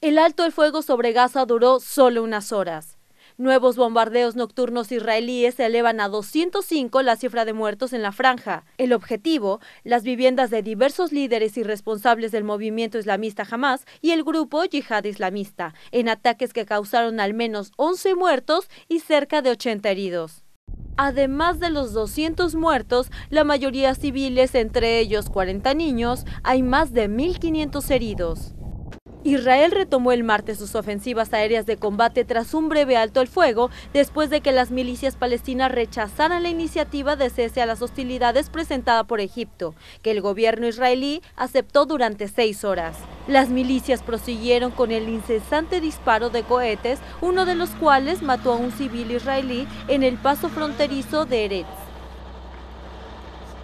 El alto el fuego sobre Gaza duró solo unas horas. Nuevos bombardeos nocturnos israelíes elevan a 205 la cifra de muertos en la franja. El objetivo, las viviendas de diversos líderes y responsables del movimiento islamista Hamas y el grupo Yihad Islamista, en ataques que causaron al menos 11 muertos y cerca de 80 heridos. Además de los 200 muertos, la mayoría civiles, entre ellos 40 niños, hay más de 1.500 heridos. Israel retomó el martes sus ofensivas aéreas de combate tras un breve alto al fuego, después de que las milicias palestinas rechazaran la iniciativa de cese a las hostilidades presentada por Egipto, que el gobierno israelí aceptó durante seis horas. Las milicias prosiguieron con el incesante disparo de cohetes, uno de los cuales mató a un civil israelí en el paso fronterizo de Eretz.